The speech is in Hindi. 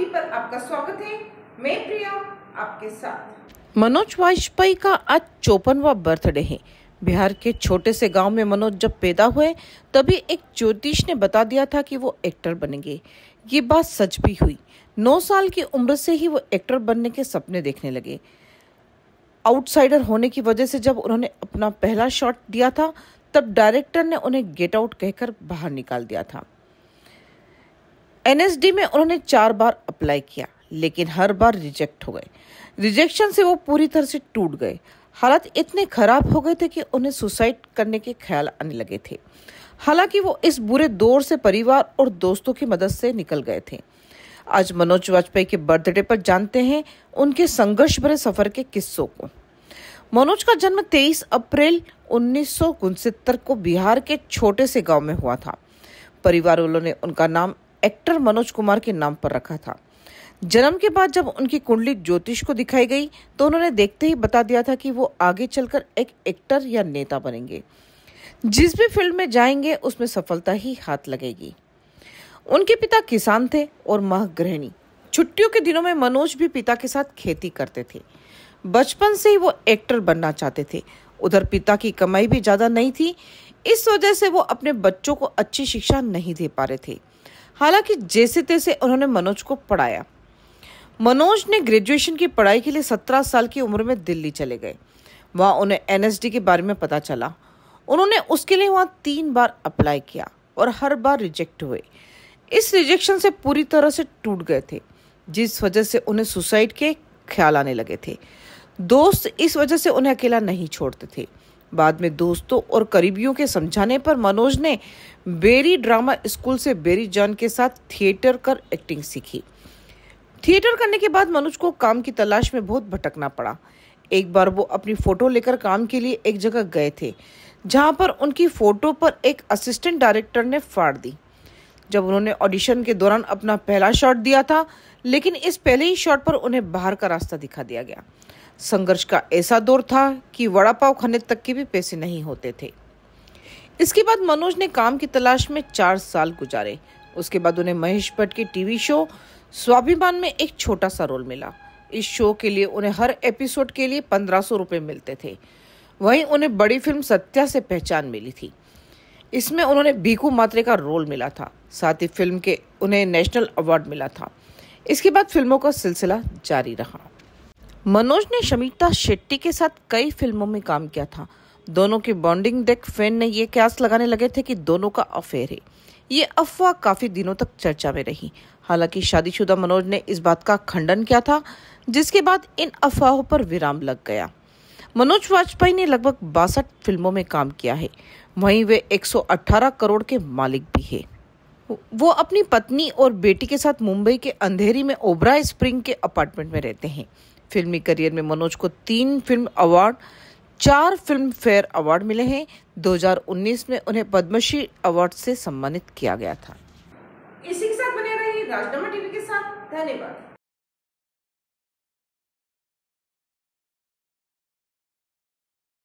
टीवी पर आपका स्वागत है मैं प्रिया आपके साथ मनोज वाजपेयी का आज चौपनवा बर्थडे है बिहार के छोटे से गांव में मनोज जब पैदा हुए तभी एक ज्योतिष ने बता दिया था कि वो एक्टर बनेंगे ये बात सच भी हुई नौ साल की उम्र से ही वो एक्टर बनने के सपने देखने लगे आउटसाइडर होने की वजह से जब उन्होंने अपना पहला शॉट दिया था तब डायरेक्टर ने उन्हें गेट आउट कहकर बाहर निकाल दिया था एनएसडी में उन्होंने चार बार अप्लाई किया लेकिन हर बार रिजेक्ट हो गए रिजेक्शन से वो पूरी तरह से टूट गए हालात इतने खराब हो गए थे कि उन्हें सुसाइड करने के ख्याल आने लगे थे हालांकि वो इस बुरे दौर से परिवार और दोस्तों की मदद से निकल गए थे आज मनोज वाजपेयी के बर्थडे पर जानते हैं उनके संघर्ष भरे सफर के किस्सों को मनोज का जन्म 23 अप्रैल उन्नीस को बिहार के छोटे से गांव में हुआ था परिवार वालों ने उनका नाम एक्टर मनोज कुमार के नाम पर रखा था जन्म के बाद जब उनकी कुंडली ज्योतिष को दिखाई गई तो उन्होंने देखते ही बता दिया था कि वो आगे चलकर एक एक्टर या नेता बनेंगे जिस भी फील्ड में जाएंगे उसमें सफलता ही हाथ लगेगी उनके पिता किसान थे और माँ गृहिणी छुट्टियों के दिनों में मनोज भी पिता के साथ खेती करते थे बचपन से ही वो एक्टर बनना चाहते थे उधर पिता की कमाई भी ज़्यादा नहीं थी इस वजह से वो अपने बच्चों को अच्छी शिक्षा नहीं दे पा रहे थे हालांकि जैसे तैसे उन्होंने मनोज को पढ़ाया मनोज ने ग्रेजुएशन की पढ़ाई के लिए सत्रह साल की उम्र में दिल्ली चले गए वहाँ उन्हें एनएसडी के बारे में पता चला उन्होंने उसके लिए वहाँ तीन बार अप्लाई किया और हर बार रिजेक्ट हुए इस रिजेक्शन से पूरी तरह से टूट गए थे जिस वजह से उन्हें सुसाइड के ख्याल आने लगे थे दोस्त इस वजह से उन्हें अकेला नहीं छोड़ते थे बाद में दोस्तों और करीबियों के समझाने पर मनोज ने बेरी ड्रामा स्कूल से बेरी जॉन के साथ थिएटर कर एक्टिंग सीखी थिएटर करने के बाद मनोज को काम की तलाश में बहुत भटकना पड़ा एक बार वो अपनी फोटो लेकर काम के लिए एक जगह गए थे जहां पर उनकी फोटो पर एक असिस्टेंट डायरेक्टर ने फाड़ दी जब उन्होंने ऑडिशन के दौरान अपना पहला शॉट दिया था लेकिन इस पहले ही शॉट पर उन्हें बाहर का रास्ता दिखा दिया गया संघर्ष का ऐसा दौर था कि वड़ा पाव खाने तक के भी पैसे नहीं होते थे इसके बाद मनोज ने काम की तलाश में चार साल गुजारे उसके बाद उन्हें महेश भट्ट के टीवी शो स्वाभिमान में एक छोटा सा रोल मिला इस शो के लिए उन्हें हर एपिसोड के लिए पंद्रह सौ रुपये मिलते थे वहीं उन्हें बड़ी फिल्म सत्या से पहचान मिली थी इसमें उन्होंने बीकू मात्रे का रोल मिला था साथ ही फिल्म के उन्हें नेशनल अवार्ड मिला था इसके बाद फिल्मों का सिलसिला जारी रहा मनोज ने शमिता शेट्टी के साथ कई फिल्मों में काम किया था दोनों की बॉन्डिंग देख फैन ने यह क्यास लगाने लगे थे कि दोनों का अफेयर है ये अफवाह काफी दिनों तक चर्चा में रही हालांकि शादीशुदा मनोज ने इस बात का खंडन किया था जिसके बाद इन अफवाहों पर विराम लग गया मनोज वाजपेयी ने लगभग बासठ फिल्मों में काम किया है वहीं वे 118 करोड़ के मालिक भी है वो अपनी पत्नी और बेटी के साथ मुंबई के अंधेरी में ओबरा स्प्रिंग के अपार्टमेंट में रहते हैं फिल्मी करियर में मनोज को तीन फिल्म अवार्ड चार फिल्म फेयर अवार्ड मिले हैं 2019 में उन्हें पद्मश्री अवार्ड से सम्मानित किया गया था इसी के साथ बने रहिए राजनामा टीवी के साथ धन्यवाद